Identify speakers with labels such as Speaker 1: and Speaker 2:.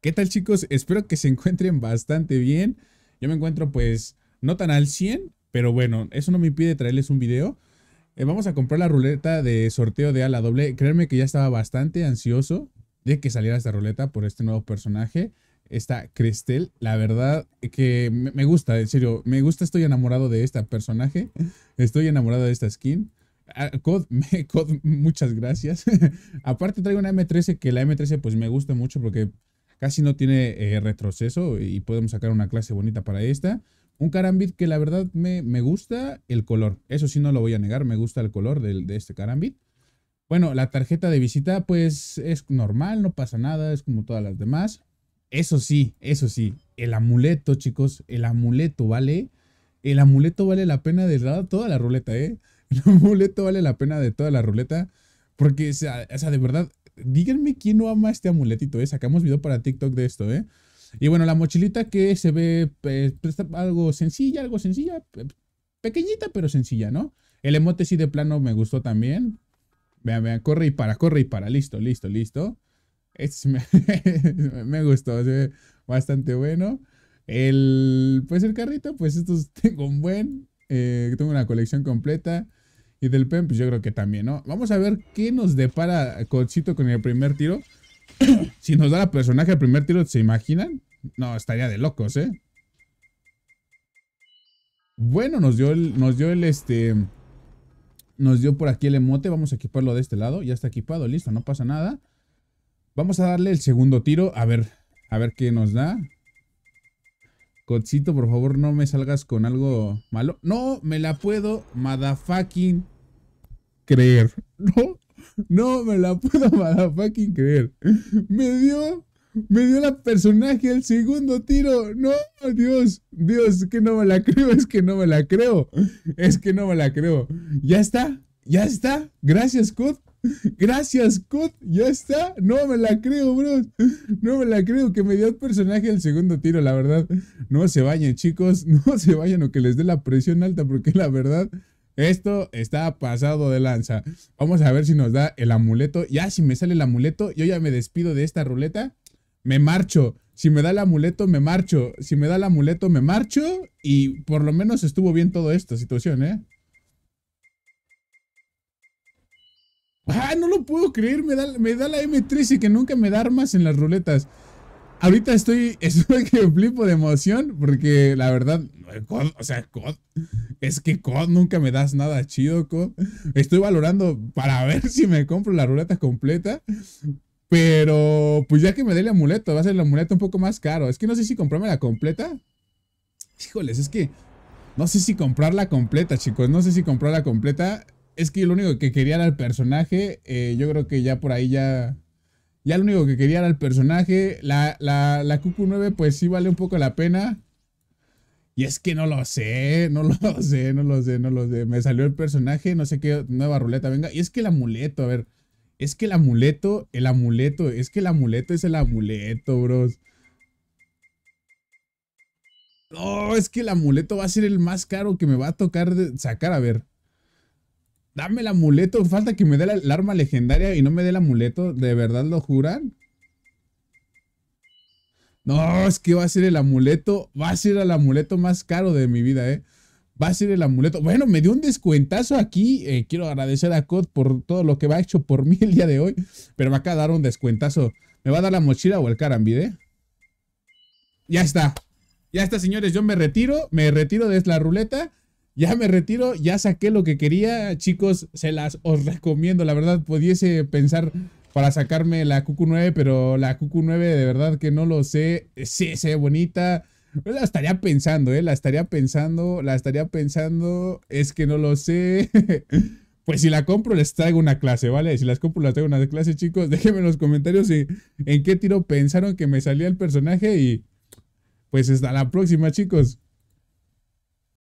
Speaker 1: ¿Qué tal chicos? Espero que se encuentren bastante bien. Yo me encuentro pues no tan al 100, pero bueno, eso no me impide traerles un video. Eh, vamos a comprar la ruleta de sorteo de ala doble. Créanme que ya estaba bastante ansioso de que saliera esta ruleta por este nuevo personaje. Esta Crestel, la verdad que me gusta, en serio, me gusta, estoy enamorado de esta personaje, estoy enamorado de esta skin. Ah, Cod, muchas gracias. Aparte traigo una M13 que la M13 pues me gusta mucho porque casi no tiene eh, retroceso y podemos sacar una clase bonita para esta. Un carambit que la verdad me, me, gusta el color. Eso sí no lo voy a negar, me gusta el color de este carambit. Bueno, la tarjeta de visita pues es normal, no pasa nada, es como todas las demás. Eso sí, eso sí, el amuleto chicos, el amuleto vale, el amuleto vale la pena de toda la ruleta, ¿eh? El amuleto vale la pena de toda la ruleta. Porque, o sea, de verdad, Díganme quién no ama este amuletito, ¿eh? Sacamos video para TikTok de esto, ¿eh? Y bueno, la mochilita que se ve eh, pues, algo sencilla, algo sencilla, pequeñita pero sencilla, ¿no? El emote sí de plano me gustó también. Vean, vean, corre y para, corre y para, listo, listo, listo. Este me, gustó, se ve bastante bueno. El, pues el carrito, pues estos tengo un buen, eh, tengo una colección completa. Y del Pemp, pues yo creo que también, ¿no? Vamos a ver qué nos depara Cochito con el primer tiro. si nos da la personaje el primer tiro, ¿se imaginan? No, estaría de locos, ¿eh? Bueno, nos dio el, nos dio el, este, nos dio por aquí el emote. Vamos a equiparlo de este lado. Ya está equipado, listo, no pasa nada. Vamos a darle el segundo tiro, a ver, a ver qué nos da. Cochito, por favor, no me salgas con algo malo. No, me la puedo Madafucking creer. No, no me la puedo madafucking creer. Me dio, me dio la personaje el segundo tiro. No, Dios, Dios, es que no me la creo, es que no me la creo. Es que no me la creo. Ya está, ya está. Gracias, Cod. Gracias, Kut, Ya está. No me la creo, bro. No me la creo que me dio el personaje el segundo tiro, la verdad. No se vayan, chicos. No se vayan o que les dé la presión alta, porque la verdad, esto está pasado de lanza. Vamos a ver si nos da el amuleto. Ya, si me sale el amuleto, yo ya me despido de esta ruleta. Me marcho. Si me da el amuleto, me marcho. Si me da el amuleto, me marcho. Y por lo menos estuvo bien todo esto, situación, ¿eh? Ah, no lo puedo creer, me da, me da la M3 y que nunca me da armas en las ruletas. Ahorita estoy, estoy que flipo de emoción porque la verdad, o sea, COD, es que COD nunca me das nada chido, COD. Estoy valorando para ver si me compro la ruleta completa, pero pues ya que me dé el amuleto, va a ser el amuleto un poco más caro. Es que no sé si comprarme la completa. Híjoles, es que no sé si comprarla completa, chicos, no sé si comprarla completa es que lo único que quería era el personaje. Eh, yo creo que ya por ahí ya. Ya lo único que quería era el personaje. La, la, QQ9, pues sí vale un poco la pena. Y es que no lo sé, no lo sé, no lo sé, no lo sé. Me salió el personaje, no sé qué nueva ruleta venga. Y es que el amuleto, a ver. Es que el amuleto, el amuleto, es que el amuleto es el amuleto, bros. No, es que el amuleto va a ser el más caro que me va a tocar sacar. A ver, Dame el amuleto, falta que me dé la, el arma legendaria y no me dé el amuleto, ¿de verdad lo juran? No, es que va a ser el amuleto, va a ser el amuleto más caro de mi vida, ¿eh? va a ser el amuleto. Bueno, me dio un descuentazo aquí. Eh, quiero agradecer a Cod por todo lo que va hecho por mí el día de hoy. Pero me acaba de dar un descuentazo. ¿Me va a dar la mochila o el carambide? Eh? Ya está. Ya está, señores. Yo me retiro. Me retiro de la ruleta. Ya me retiro, ya saqué lo que quería. Chicos, se las os recomiendo. La verdad, pudiese pensar para sacarme la Cucu 9 pero la Cucu 9 de verdad que no lo sé. Sí, se ve bonita. La estaría pensando, ¿eh? La estaría pensando, la estaría pensando. Es que no lo sé. Pues si la compro, les traigo una clase, ¿vale? Si las compro, les traigo una clase, chicos. Déjenme en los comentarios en qué tiro pensaron que me salía el personaje y... Pues hasta la próxima, chicos.